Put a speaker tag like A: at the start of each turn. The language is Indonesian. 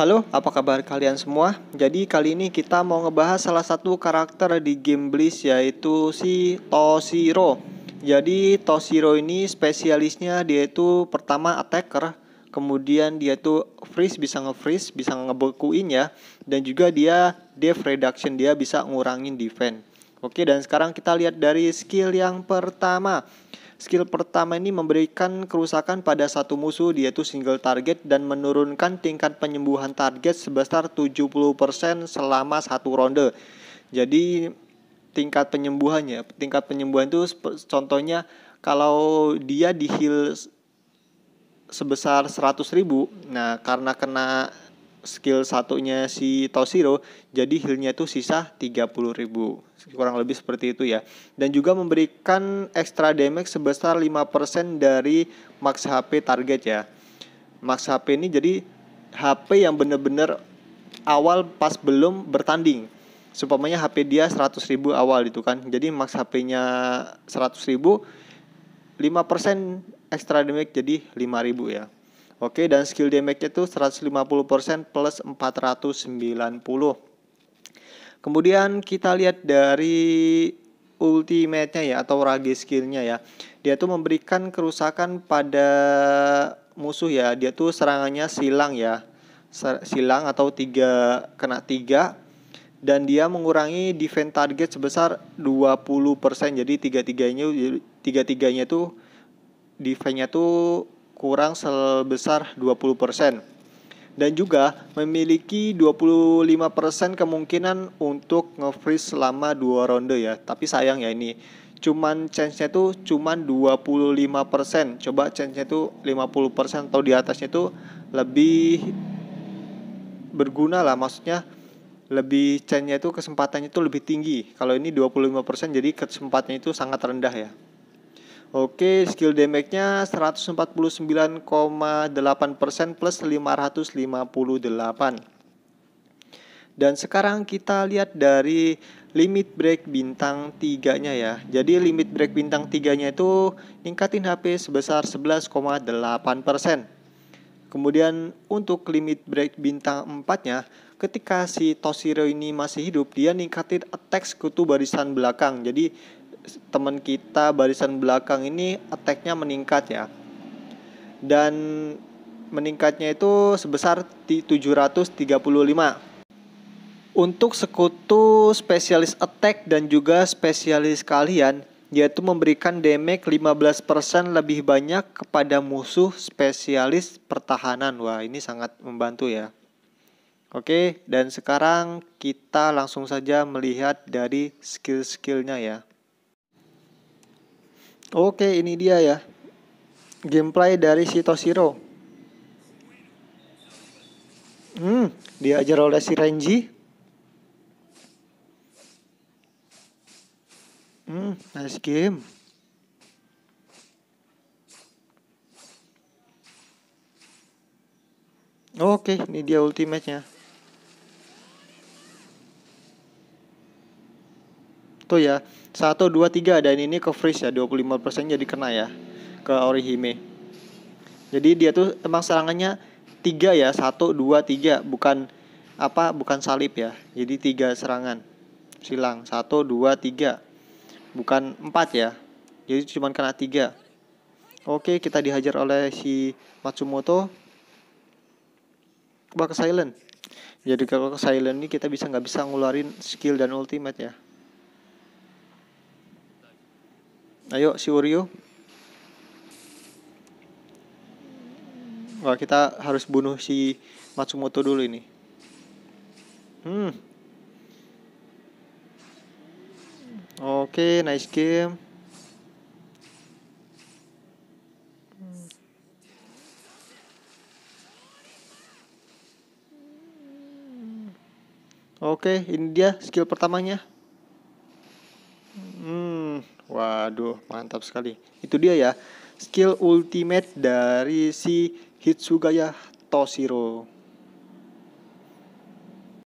A: Halo, apa kabar kalian semua? Jadi kali ini kita mau ngebahas salah satu karakter di game Blitz yaitu si Toshiro. Jadi Toshiro ini spesialisnya dia itu pertama attacker, kemudian dia itu freeze bisa nge-freeze, bisa ngebekuin ya, dan juga dia def reduction dia bisa ngurangin defense. Oke, dan sekarang kita lihat dari skill yang pertama. Skill pertama ini memberikan kerusakan pada satu musuh yaitu single target dan menurunkan tingkat penyembuhan target sebesar 70% selama satu ronde. Jadi tingkat penyembuhannya, tingkat penyembuhan itu contohnya kalau dia di heal sebesar ribu, nah karena kena skill satunya si Toshiro jadi healnya itu sisa 30 ribu kurang lebih seperti itu ya dan juga memberikan extra damage sebesar 5% dari max HP target ya max HP ini jadi HP yang bener-bener awal pas belum bertanding Supamanya HP dia 100 ribu awal itu kan Jadi max HP-nya 100 ribu 5% extra damage jadi 5.000 ya Oke, dan skill damage-nya itu 150% plus 490. Kemudian kita lihat dari ultimate-nya ya atau rage skill-nya ya. Dia tuh memberikan kerusakan pada musuh ya. Dia tuh serangannya silang ya. Silang atau tiga kena tiga dan dia mengurangi defense target sebesar 20%. Jadi tiga-tiganya tiga-tiganya tuh defense-nya tuh kurang sebesar 20% dan juga memiliki 25% kemungkinan untuk nge-freeze selama dua ronde ya. Tapi sayang ya ini cuman chance-nya tuh cuman 25%. Coba chance-nya tuh 50% atau di atasnya tuh lebih berguna lah maksudnya lebih chance-nya itu kesempatannya itu lebih tinggi. Kalau ini 25% jadi kesempatannya itu sangat rendah ya. Oke, skill damage-nya 149,8% plus 558. Dan sekarang kita lihat dari limit break bintang 3-nya ya. Jadi limit break bintang 3-nya itu ningkatin HP sebesar 11,8%. Kemudian untuk limit break bintang 4-nya, ketika si Toshiro ini masih hidup, dia ningkatin attack kutu barisan belakang. Jadi teman kita barisan belakang ini attacknya meningkat ya dan meningkatnya itu sebesar 735 untuk sekutu spesialis attack dan juga spesialis kalian yaitu memberikan damage 15% lebih banyak kepada musuh spesialis pertahanan. Wah, ini sangat membantu ya. Oke, dan sekarang kita langsung saja melihat dari skill-skillnya ya. Oke, ini dia ya. Gameplay dari si Toshiro. Hmm, diajar oleh si Renji. Hmm, nice game. Oke, ini dia ultimate-nya. tuh ya satu dua tiga dan ini ke freeze ya 25% jadi kena ya ke orihime jadi dia tuh emang serangannya tiga ya satu dua tiga bukan apa bukan salib ya jadi tiga serangan silang satu dua tiga bukan empat ya jadi cuma kena tiga oke kita dihajar oleh si Matsumoto bakal silent jadi kalau silent ini kita bisa nggak bisa ngeluarin skill dan ultimate ya Ayo si Uryu. Wah, kita harus bunuh si Matsumoto dulu ini. Hmm. Oke, okay, nice game. Oke, okay, ini dia skill pertamanya. Aduh, mantap sekali. Itu dia ya. Skill ultimate dari si Hitsugaya Toshiro.